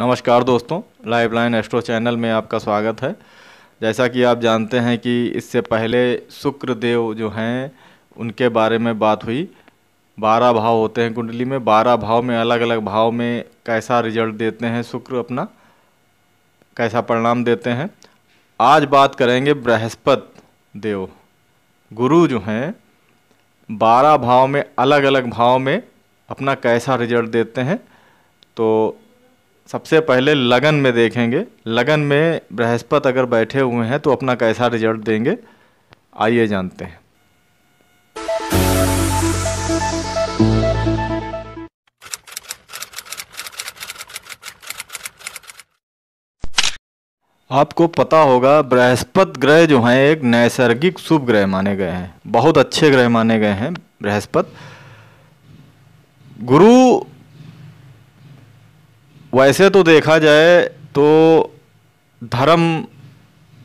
नमस्कार दोस्तों lifeline astro channel में आपका स्वागत है जैसा कि आप जानते हैं कि इससे पहले शुक्र देव जो हैं उनके बारे में बात हुई बारह भाव होते हैं कुंडली में बारह भाव में अलग अलग भाव में कैसा रिजल्ट देते हैं शुक्र अपना कैसा परिणाम देते हैं आज बात करेंगे बृहस्पत देव गुरु जो हैं बारह भाव में अलग अलग भाव में अपना कैसा रिजल्ट देते हैं तो सबसे पहले लगन में देखेंगे लगन में बृहस्पत अगर बैठे हुए हैं तो अपना कैसा रिजल्ट देंगे आइए जानते हैं आपको पता होगा बृहस्पत ग्रह जो हैं एक नैसर्गिक शुभ ग्रह माने गए हैं बहुत अच्छे ग्रह माने गए हैं बृहस्पत गुरु वैसे तो देखा जाए तो धर्म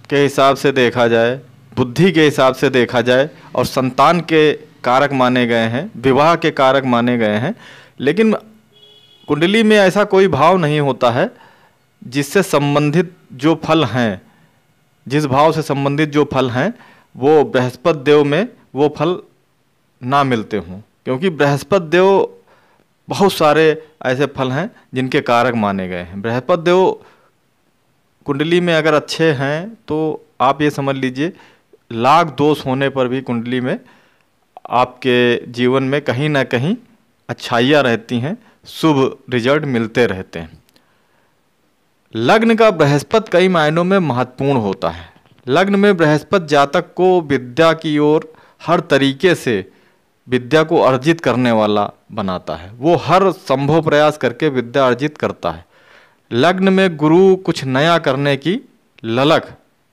के हिसाब से देखा जाए बुद्धि के हिसाब से देखा जाए और संतान के कारक माने गए हैं विवाह के कारक माने गए हैं लेकिन कुंडली में ऐसा कोई भाव नहीं होता है जिससे संबंधित जो फल हैं जिस भाव से संबंधित जो फल हैं वो बृहस्पत देव में वो फल ना मिलते हों क्योंकि बृहस्पत देव बहुत सारे ऐसे फल हैं जिनके कारक माने गए हैं बृहस्पति देव कुंडली में अगर अच्छे हैं तो आप ये समझ लीजिए लाख दोष होने पर भी कुंडली में आपके जीवन में कहीं ना कहीं अच्छाइयाँ रहती हैं शुभ रिजल्ट मिलते रहते हैं लग्न का बृहस्पति कई मायनों में महत्वपूर्ण होता है लग्न में बृहस्पति जातक को विद्या की ओर हर तरीके से विद्या को अर्जित करने वाला बनाता है वो हर संभव प्रयास करके विद्या अर्जित करता है लग्न में गुरु कुछ नया करने की ललक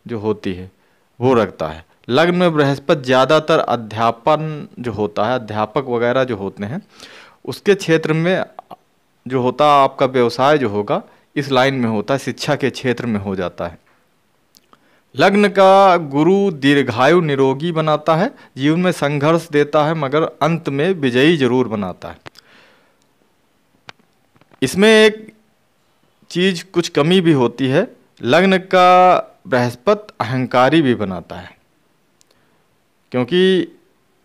जो होती है वो रखता है लग्न में बृहस्पति ज़्यादातर अध्यापन जो होता है अध्यापक वगैरह जो होते हैं उसके क्षेत्र में जो होता आपका व्यवसाय जो होगा इस लाइन में होता है शिक्षा के क्षेत्र में हो जाता है लग्न का गुरु दीर्घायु निरोगी बनाता है जीवन में संघर्ष देता है मगर अंत में विजयी जरूर बनाता है इसमें एक चीज कुछ कमी भी होती है लग्न का बृहस्पति अहंकारी भी बनाता है क्योंकि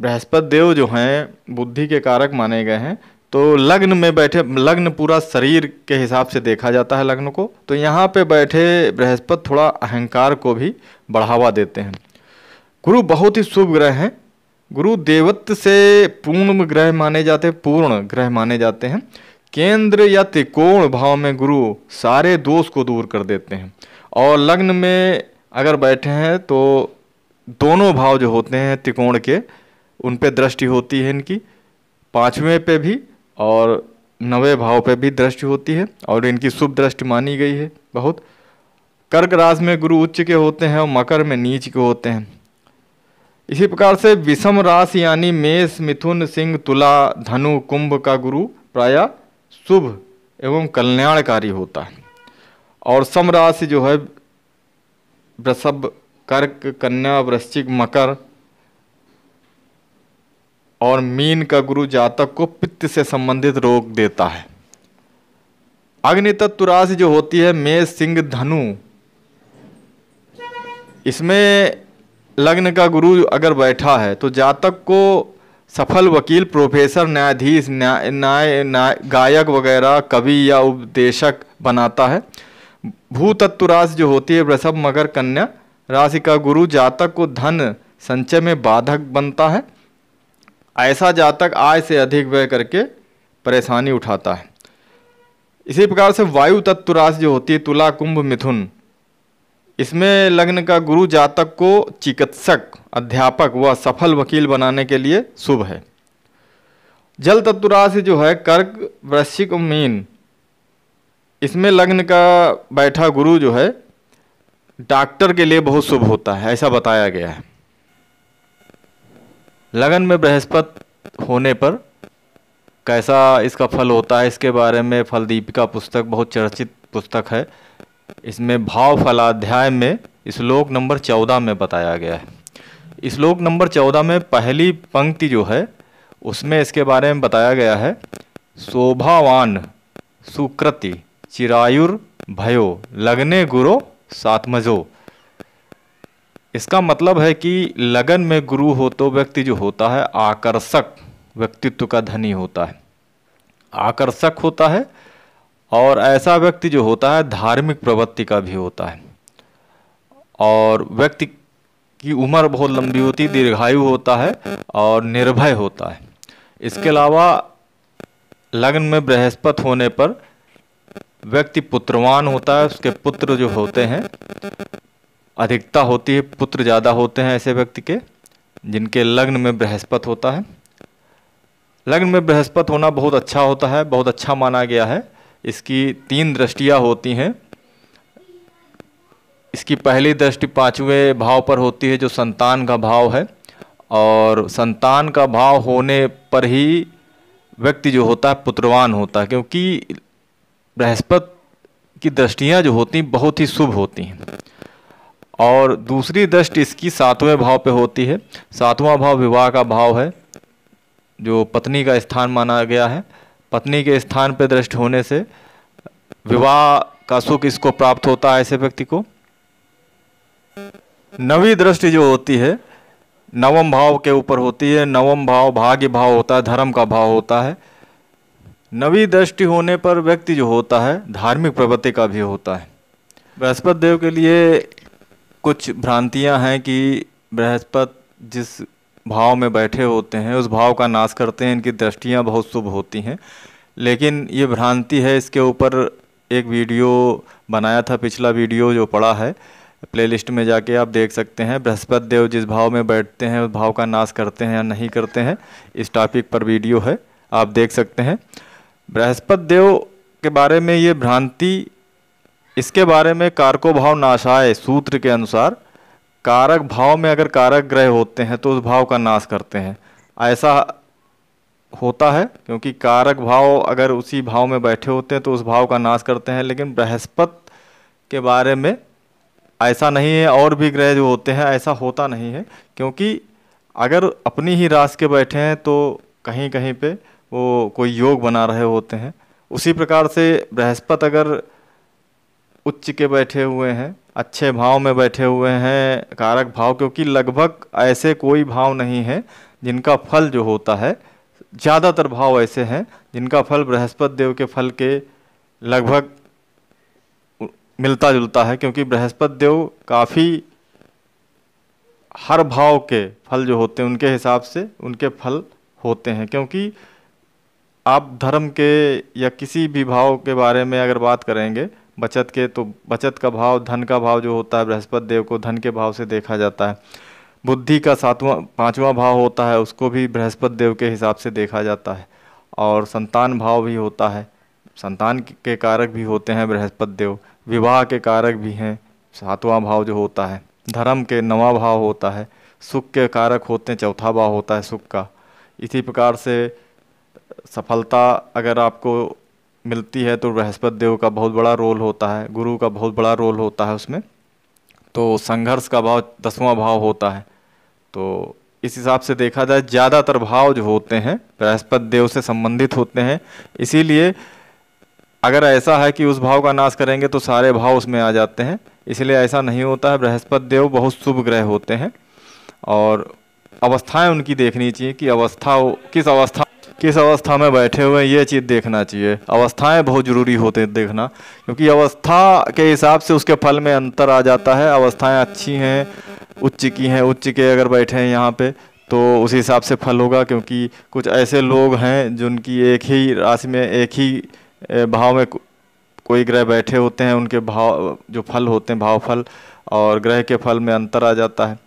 बृहस्पति देव जो हैं बुद्धि के कारक माने गए हैं तो लग्न में बैठे लग्न पूरा शरीर के हिसाब से देखा जाता है लग्न को तो यहाँ पे बैठे बृहस्पति थोड़ा अहंकार को भी बढ़ावा देते हैं गुरु बहुत ही शुभ ग्रह हैं गुरु देवत्व से पूर्ण ग्रह माने जाते हैं पूर्ण ग्रह माने जाते हैं केंद्र या त्रिकोण भाव में गुरु सारे दोष को दूर कर देते हैं और लग्न में अगर बैठे हैं तो दोनों भाव जो होते हैं त्रिकोण के उन पर दृष्टि होती है इनकी पाँचवें पे भी और नवे भाव पे भी दृष्टि होती है और इनकी शुभ दृष्टि मानी गई है बहुत कर्क राश में गुरु उच्च के होते हैं और मकर में नीच के होते हैं इसी प्रकार से विषम राशि यानी मेष मिथुन सिंह तुला धनु कुंभ का गुरु प्राय शुभ एवं कल्याणकारी होता है और सम राशि जो है वृषभ कर्क कन्या वृश्चिक मकर और मीन का गुरु जातक को पित्त से संबंधित रोग देता है अग्नि तत्व राशि जो होती है मेष सिंह धनु इसमें लग्न का गुरु अगर बैठा है तो जातक को सफल वकील प्रोफेसर न्यायाधीश न्याय न्याय न्याय गायक वगैरह कवि या उपदेशक बनाता है भूतत्व राशि जो होती है वृषभ मगर कन्या राशि का गुरु जातक को धन संचय में बाधक बनता है ऐसा जातक आय से अधिक व्यय करके परेशानी उठाता है इसी प्रकार से वायु तत्व राशि जो होती है तुला कुंभ मिथुन इसमें लग्न का गुरु जातक को चिकित्सक अध्यापक व सफल वकील बनाने के लिए शुभ है जल तत्व राशि जो है कर्क वृश्चिक मीन इसमें लग्न का बैठा गुरु जो है डॉक्टर के लिए बहुत शुभ होता है ऐसा बताया गया है लगन में बृहस्पत होने पर कैसा इसका फल होता है इसके बारे में फलदीपिका पुस्तक बहुत चर्चित पुस्तक है इसमें भाव फलाध्याय में श्लोक नंबर चौदह में बताया गया है श्लोक नंबर चौदह में पहली पंक्ति जो है उसमें इसके बारे में बताया गया है शोभावान सुकृति चिरायुर भयो लगने गुरो सात्मजो इसका मतलब है कि लगन में गुरु हो तो व्यक्ति जो होता है आकर्षक व्यक्तित्व का धनी होता है आकर्षक होता है और ऐसा व्यक्ति जो होता है धार्मिक प्रवृत्ति का भी होता है और व्यक्ति की उम्र बहुत लंबी होती दीर्घायु होता है और निर्भय होता है इसके अलावा लग्न में बृहस्पति होने पर व्यक्ति पुत्रवान होता है उसके पुत्र जो होते हैं अधिकता होती है पुत्र ज़्यादा होते हैं ऐसे व्यक्ति के जिनके लग्न में बृहस्पति होता है लग्न में बृहस्पति होना बहुत अच्छा होता है बहुत अच्छा माना गया है इसकी तीन दृष्टियाँ होती हैं इसकी पहली दृष्टि पाँचवें भाव पर होती है जो संतान का भाव है और संतान का भाव होने पर ही व्यक्ति जो होता है पुत्रवान होता है क्योंकि बृहस्पति की दृष्टियाँ जो होती हैं बहुत ही शुभ होती हैं और दूसरी दृष्टि इसकी सातवें भाव पे होती है सातवां भाव विवाह का भाव है जो पत्नी का स्थान माना गया है पत्नी के स्थान पर दृष्ट होने से विवाह का सुख इसको प्राप्त होता है ऐसे व्यक्ति को नवी दृष्टि जो होती है नवम भाव के ऊपर होती है नवम भाव भाग्य भाव होता है धर्म का भाव होता है नवी दृष्टि होने पर व्यक्ति जो होता है धार्मिक प्रवृत्ति का भी होता है बृहस्पति देव के लिए कुछ भ्रांतियां हैं कि बृहस्पत जिस भाव में बैठे होते हैं उस भाव का नाश करते हैं इनकी दृष्टियाँ बहुत शुभ होती हैं लेकिन ये भ्रांति है इसके ऊपर एक वीडियो बनाया था पिछला वीडियो जो पड़ा है प्लेलिस्ट में जाके आप देख सकते हैं बृहस्पति देव जिस भाव में बैठते हैं उस भाव का नाश करते हैं या नहीं करते हैं इस टॉपिक पर वीडियो है आप देख सकते हैं बृहस्पति देव के बारे में ये भ्रांति इसके बारे में कारको भाव नाशाय सूत्र के अनुसार कारक भाव में अगर कारक ग्रह होते हैं तो उस भाव का नाश करते हैं ऐसा होता है क्योंकि कारक भाव अगर उसी भाव में बैठे होते हैं तो उस भाव का नाश करते हैं लेकिन बृहस्पति के बारे में ऐसा नहीं है और भी ग्रह जो होते हैं ऐसा होता नहीं है क्योंकि अगर अपनी ही रास के बैठे हैं तो कहीं कहीं पे वो कोई योग बना रहे होते हैं उसी प्रकार से बृहस्पति अगर उच्च के बैठे हुए हैं अच्छे भाव में बैठे हुए हैं कारक भाव क्योंकि लगभग ऐसे कोई भाव नहीं है जिनका फल जो होता है ज़्यादातर भाव ऐसे हैं जिनका फल बृहस्पति देव के फल के लगभग मिलता जुलता है क्योंकि बृहस्पति देव काफ़ी हर भाव के फल जो होते हैं उनके हिसाब से उनके फल होते हैं क्योंकि आप धर्म के या किसी भी भाव के बारे में अगर बात करेंगे बचत के तो बचत का भाव धन का भाव जो होता है बृहस्पति देव को धन के भाव से देखा जाता है बुद्धि का सातवां पांचवा भाव होता है उसको भी बृहस्पति देव के हिसाब से देखा जाता है और संतान भाव भी होता है संतान के कारक भी होते हैं बृहस्पति देव विवाह के कारक भी हैं सातवां भाव जो होता है धर्म के नवा भाव होता है सुख के कारक होते हैं चौथा भाव होता है सुख का इसी प्रकार से सफलता अगर आपको मिलती है तो बृहस्पति देव का बहुत बड़ा रोल होता है गुरु का बहुत बड़ा रोल होता है उसमें तो संघर्ष का भाव दसवां भाव होता है तो इस हिसाब से देखा जाए ज़्यादातर भाव जो होते हैं बृहस्पति देव से संबंधित होते हैं इसीलिए अगर ऐसा है कि उस भाव का नाश करेंगे तो सारे भाव उसमें आ जाते हैं इसलिए ऐसा नहीं होता है बृहस्पति देव बहुत शुभ ग्रह होते हैं और अवस्थाएं उनकी देखनी चाहिए कि अवस्था किस अवस्था किस अवस्था में बैठे हुए हैं ये चीज़ देखना चाहिए अवस्थाएं बहुत ज़रूरी होते हैं देखना क्योंकि अवस्था के हिसाब से उसके फल में अंतर आ जाता है अवस्थाएं अच्छी हैं उच्च की हैं उच्च के अगर बैठे हैं यहाँ पे तो उसी हिसाब से फल होगा क्योंकि कुछ ऐसे लोग हैं जिनकी एक ही राशि में एक ही भाव में कोई ग्रह बैठे होते हैं उनके भाव जो फल होते हैं भाव फल और ग्रह के फल में अंतर आ जाता है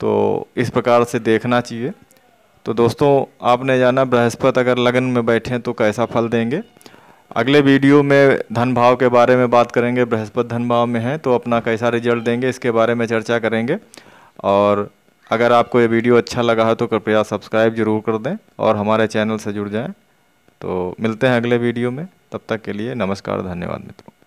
तो इस प्रकार से देखना चाहिए तो दोस्तों आपने जाना बृहस्पति अगर लगन में बैठे तो कैसा फल देंगे अगले वीडियो में धन भाव के बारे में बात करेंगे बृहस्पति धन भाव में है तो अपना कैसा रिजल्ट देंगे इसके बारे में चर्चा करेंगे और अगर आपको ये वीडियो अच्छा लगा है तो कृपया सब्सक्राइब जरूर कर दें और हमारे चैनल से जुड़ जाएँ तो मिलते हैं अगले वीडियो में तब तक के लिए नमस्कार धन्यवाद मित्रों